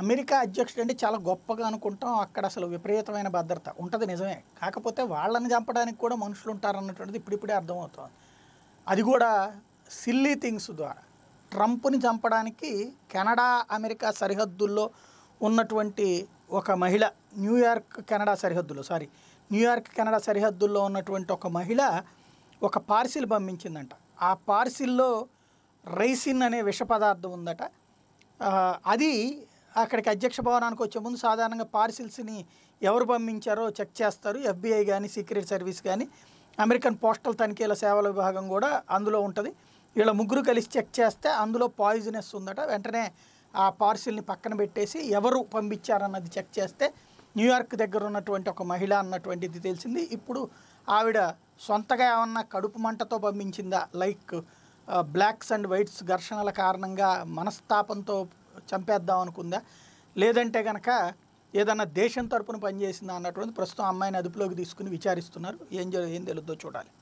America అధ్యక్షుడు అంటే చాలా గొప్పగా అనుకుంటాం అక్కడ అసలు విపరీతమైన భద్రత ఉంటుంది నిజమే కాకపోతే వాళ్ళని చంపడానికి కూడా మనుషులు ఉంటారన్నటువంటిది ఇప్పుడిప్పుడే అర్థమవుతుంది అది కూడా సిల్లీ థింగ్స్ ద్వారా ట్రంప్ని చంపడానికి కెనడా అమెరికా సరిహద్దుల్లో ఉన్నటువంటి ఒక మహిళ న్యూయార్క్ కెనడా సరిహద్దులో సారీ న్యూయార్క్ కెనడా సరిహద్దుల్లో ఉన్నటువంటి ఒక మహిళ ఒక పార్సిల్ పంపించిందంట ఆ పార్సిల్లో రైసిన్ అనే విష పదార్థం ఉందట అది అక్కడికి అధ్యక్ష భవనానికి వచ్చే ముందు సాధారణంగా పార్సిల్స్ని ఎవరు పంపించారో చెక్ చేస్తారు ఎఫ్బిఐ కానీ సీక్రెట్ సర్వీస్ కానీ అమెరికన్ పోస్టల్ తనిఖీల సేవల విభాగం కూడా అందులో ఉంటుంది వీళ్ళ ముగ్గురు కలిసి చెక్ చేస్తే అందులో పాయిజనెస్ ఉందట వెంటనే ఆ పార్సిల్ని పక్కన పెట్టేసి ఎవరు పంపించారన్నది చెక్ చేస్తే న్యూయార్క్ దగ్గర ఉన్నటువంటి ఒక మహిళ అన్నటువంటిది తెలిసింది ఇప్పుడు ఆవిడ సొంతగా ఏమన్నా కడుపు మంటతో పంపించిందా లైక్ బ్లాక్స్ అండ్ వైట్స్ ఘర్షణల కారణంగా మనస్తాపంతో చంపేద్దాం అనుకుందా లేదంటే కనుక ఏదన్నా దేశం తరపున పనిచేసిందా అన్నటువంటి ప్రస్తుతం అమ్మాయిని అదుపులోకి తీసుకుని విచారిస్తున్నారు ఏం ఏం తెలుద్దో చూడాలి